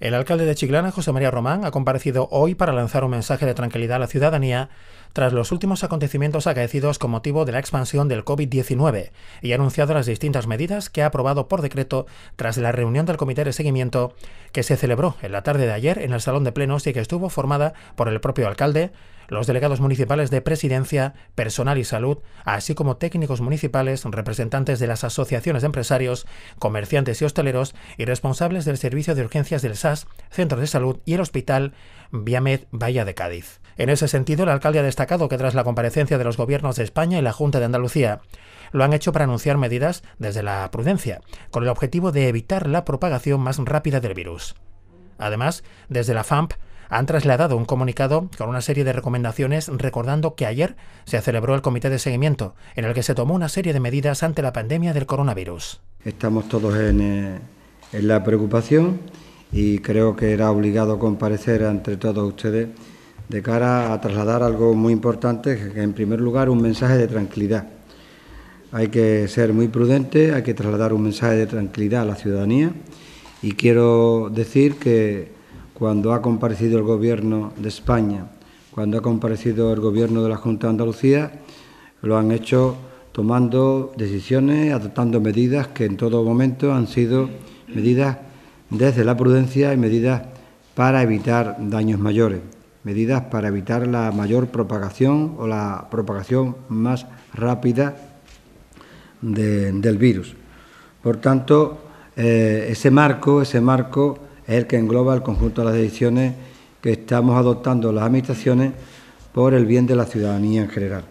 El alcalde de Chiclana, José María Román, ha comparecido hoy para lanzar un mensaje de tranquilidad a la ciudadanía tras los últimos acontecimientos acaecidos con motivo de la expansión del COVID-19 y ha anunciado las distintas medidas que ha aprobado por decreto tras la reunión del Comité de Seguimiento que se celebró en la tarde de ayer en el Salón de Plenos y que estuvo formada por el propio alcalde, los delegados municipales de presidencia, personal y salud, así como técnicos municipales, representantes de las asociaciones de empresarios, comerciantes y hosteleros y responsables del servicio de urgencias del SAS, ...Centro de salud y el hospital Viamed Bahía de Cádiz. En ese sentido, el alcalde ha destacado que tras la comparecencia de los gobiernos de España y la Junta de Andalucía, lo han hecho para anunciar medidas desde la prudencia, con el objetivo de evitar la propagación más rápida del virus. Además, desde la FAMP han trasladado un comunicado con una serie de recomendaciones recordando que ayer se celebró el comité de seguimiento en el que se tomó una serie de medidas ante la pandemia del coronavirus. Estamos todos en, eh, la preocupación y creo que era obligado comparecer entre todos ustedes de cara a trasladar algo muy importante, que en primer lugar un mensaje de tranquilidad. Hay que ser muy prudente, hay que trasladar un mensaje de tranquilidad a la ciudadanía y quiero decir que cuando ha comparecido el gobierno de España, cuando ha comparecido el gobierno de la Junta de Andalucía, lo han hecho tomando decisiones, adoptando medidas que en todo momento han sido medidas desde la prudencia y medidas para evitar daños mayores, medidas para evitar la mayor propagación o la propagación más rápida del virus. Por tanto, eh, ese marco, ese marco es el que engloba el conjunto de las decisiones que estamos adoptando las administraciones por el bien de la ciudadanía en general.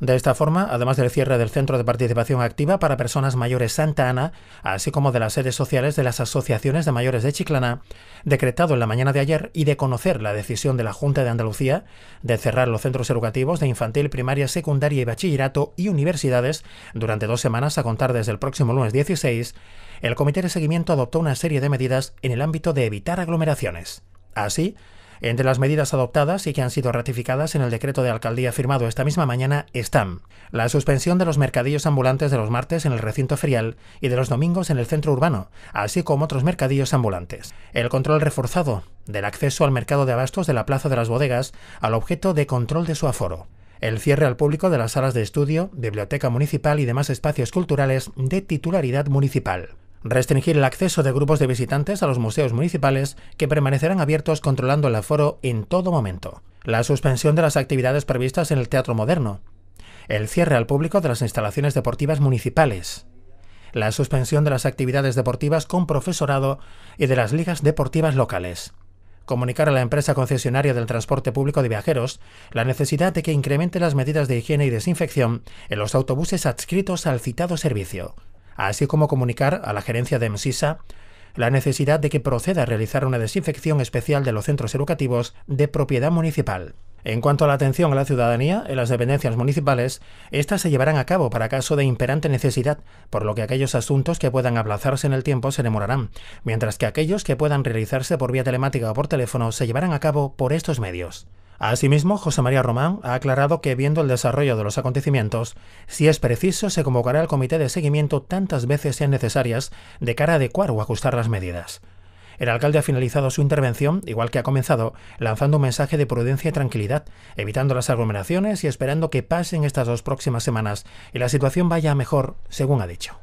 De esta forma, además del cierre del Centro de Participación Activa para Personas Mayores Santa Ana, así como de las sedes sociales de las asociaciones de mayores de Chiclana, decretado en la mañana de ayer y de conocer la decisión de la Junta de Andalucía de cerrar los centros educativos de infantil, primaria, secundaria y bachillerato y universidades durante dos semanas a contar desde el próximo lunes 16, el Comité de Seguimiento adoptó una serie de medidas en el ámbito de evitar aglomeraciones. Así, entre las medidas adoptadas y que han sido ratificadas en el decreto de alcaldía firmado esta misma mañana están la suspensión de los mercadillos ambulantes de los martes en el recinto ferial y de los domingos en el centro urbano, así como otros mercadillos ambulantes. El control reforzado del acceso al mercado de abastos de la Plaza de las Bodegas al objeto de control de su aforo el cierre al público de las salas de estudio, biblioteca municipal y demás espacios culturales de titularidad municipal. Restringir el acceso de grupos de visitantes a los museos municipales que permanecerán abiertos controlando el aforo en todo momento. La suspensión de las actividades previstas en el Teatro Moderno. El cierre al público de las instalaciones deportivas municipales. La suspensión de las actividades deportivas con profesorado y de las ligas deportivas locales. Comunicar a la empresa concesionaria del transporte público de viajeros la necesidad de que incremente las medidas de higiene y desinfección en los autobuses adscritos al citado servicio así como comunicar a la gerencia de MSISA la necesidad de que proceda a realizar una desinfección especial de los centros educativos de propiedad municipal. En cuanto a la atención a la ciudadanía, en las dependencias municipales, éstas se llevarán a cabo para caso de imperante necesidad, por lo que aquellos asuntos que puedan aplazarse en el tiempo se demorarán, mientras que aquellos que puedan realizarse por vía telemática o por teléfono se llevarán a cabo por estos medios. Asimismo, José María Román ha aclarado que, viendo el desarrollo de los acontecimientos, si es preciso, se convocará el comité de seguimiento tantas veces sean necesarias de cara a adecuar o ajustar las medidas. El alcalde ha finalizado su intervención, igual que ha comenzado, lanzando un mensaje de prudencia y tranquilidad, evitando las aglomeraciones y esperando que pasen estas dos próximas semanas y la situación vaya mejor, según ha dicho.